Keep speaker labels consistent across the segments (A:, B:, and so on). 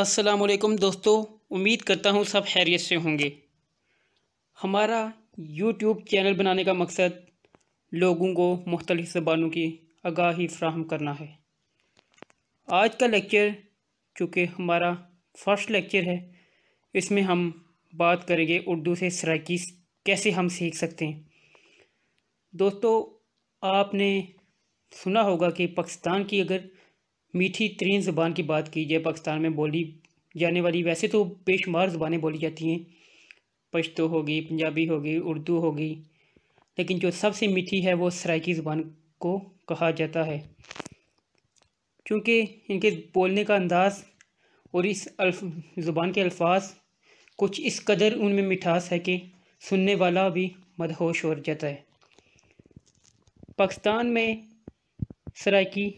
A: असलकम दोस्तों उम्मीद करता हूँ सब खैरियत से होंगे हमारा यूट्यूब चैनल बनाने का मकसद लोगों को मुख्तलिफ़ ज़बानों की आगाही फ्राहम करना है आज का लेक्चर चूँकि हमारा फर्स्ट लेक्चर है इसमें हम बात करेंगे उर्दू से सराकी कैसे हम सीख सकते हैं दोस्तों आपने सुना होगा कि पाकिस्तान की अगर मीठी तरीन ज़बान की बात की जाए पाकिस्तान में बोली जाने वाली वैसे तो बेशुमार ज़बानें बोली जाती हैं पश्तो होगी पंजाबी होगी उर्दू होगी लेकिन जो सबसे मीठी है वो सराइकी ज़बान को कहा जाता है क्योंकि इनके बोलने का अंदाज़ और इस ज़ुबान के अल्फाज कुछ इस कदर उनमें मिठास है कि सुनने वाला भी मदहोश हो जाता है पाकिस्तान में सराइकी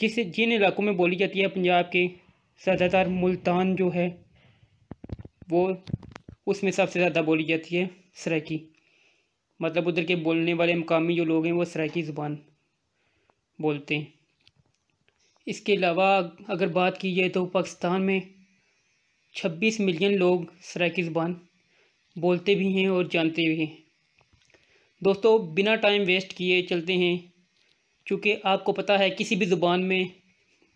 A: जिसे जिन इलाकों में बोली जाती है पंजाब के ज़्यादातर मुल्तान जो है वो उसमें सबसे ज़्यादा बोली जाती है सराकी मतलब उधर के बोलने वाले मकामी जो लोग हैं वो सराकी ज़ुबान बोलते हैं इसके अलावा अगर बात की जाए तो पाकिस्तान में 26 मिलियन लोग सराकी ज़ुबान बोलते भी हैं और जानते भी हैं दोस्तों बिना टाइम वेस्ट किए चलते हैं चूँकि आपको पता है किसी भी ज़ुबान में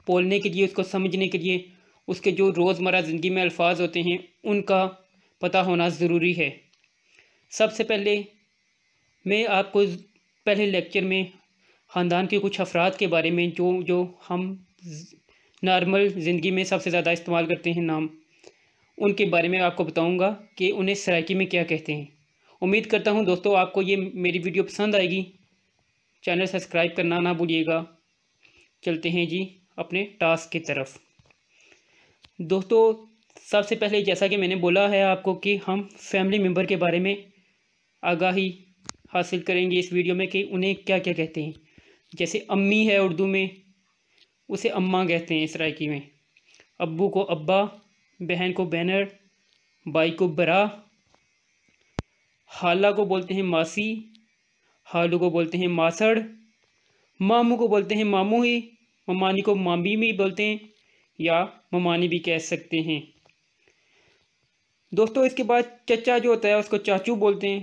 A: बोलने के लिए उसको समझने के लिए उसके जो रोज़मर्रा ज़िंदगी में अल्फाज होते हैं उनका पता होना ज़रूरी है सबसे पहले मैं आपको पहले लेक्चर में ख़ानदान के कुछ अफराद के बारे में जो जो हम नॉर्मल ज़िंदगी में सबसे ज़्यादा इस्तेमाल करते हैं नाम उनके बारे में आपको बताऊंगा कि उन्हें सराकी में क्या कहते हैं उम्मीद करता हूं दोस्तों आपको ये मेरी वीडियो पसंद आएगी चैनल सब्सक्राइब करना ना भूलिएगा चलते हैं जी अपने टास्क की तरफ दोस्तों सबसे पहले जैसा कि मैंने बोला है आपको कि हम फैमिली मेम्बर के बारे में आगाही हासिल करेंगे इस वीडियो में कि उन्हें क्या क्या कहते हैं जैसे अम्मी है उर्दू में उसे अम्मा कहते हैं रायकी में अब्बू को अब्बा बहन को बहनर भाई को बरा हाला को बोलते हैं मासी हालू को बोलते हैं मासड़ मामू को बोलते हैं मामू ही ममानी को मामी भी बोलते हैं या ममानी भी कह सकते हैं दोस्तों इसके बाद चचा जो होता है उसको चाचू बोलते हैं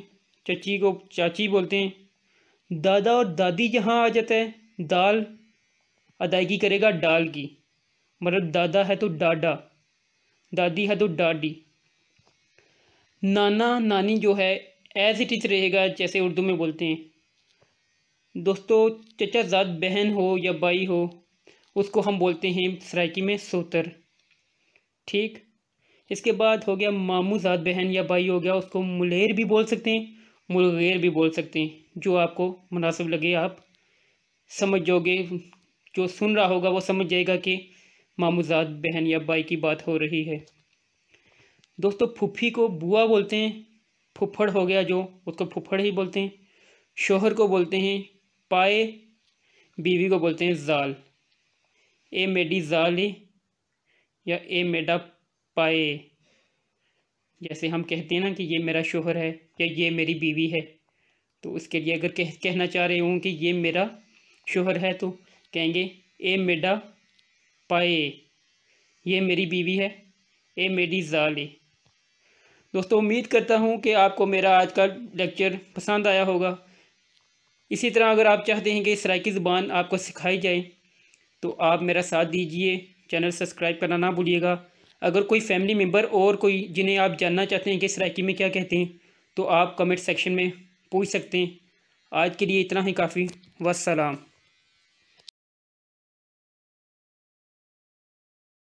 A: चची को चाची बोलते हैं दादा और दादी जहाँ आ जाता है दाल अदायगी करेगा डाल की मतलब दादा है तो डाडा दादी है तो डाडी नाना नानी जो है एज इट इज रहेगा जैसे उर्दू में बोलते हैं दोस्तों चचा जद बहन हो या भाई हो उसको हम बोलते हैं सराकी में सोतर ठीक इसके बाद हो गया मामू जद बहन या भाई हो गया उसको मुलेर भी बोल सकते हैं मुलगेर भी बोल सकते हैं जो आपको मुनासिब लगे आप समझ जाओगे जो सुन रहा होगा वो समझ जाएगा कि मामूजात बहन या भाई की बात हो रही है दोस्तों फुफी को बुआ बोलते हैं फुफड़ हो गया जो उसको फुफड़ ही बोलते हैं शोहर को बोलते हैं पाए बीवी को बोलते हैं जाल ए मेडी ही या ए मेडा पाए जैसे हम कहते हैं ना कि ये मेरा शोहर है या ये मेरी बीवी है तो उसके लिए अगर कह, कहना चाह रहे हों कि ये मेरा शोहर है तो कहेंगे ए मेडा पाए ये मेरी बीवी है ए मेडी जाल दोस्तों उम्मीद करता हूँ कि आपको मेरा आज का लेक्चर पसंद आया होगा इसी तरह अगर आप चाहते हैं कि सराकी ज़ुबान आपको सिखाई जाए तो आप मेरा साथ दीजिए चैनल सब्सक्राइब करना ना भूलिएगा अगर कोई फैमिली मेम्बर और कोई जिन्हें आप जानना चाहते हैं कि सराकी में क्या कहते हैं तो आप कमेंट सेक्शन में पूछ सकते हैं आज के लिए इतना ही काफ़ी वसलाम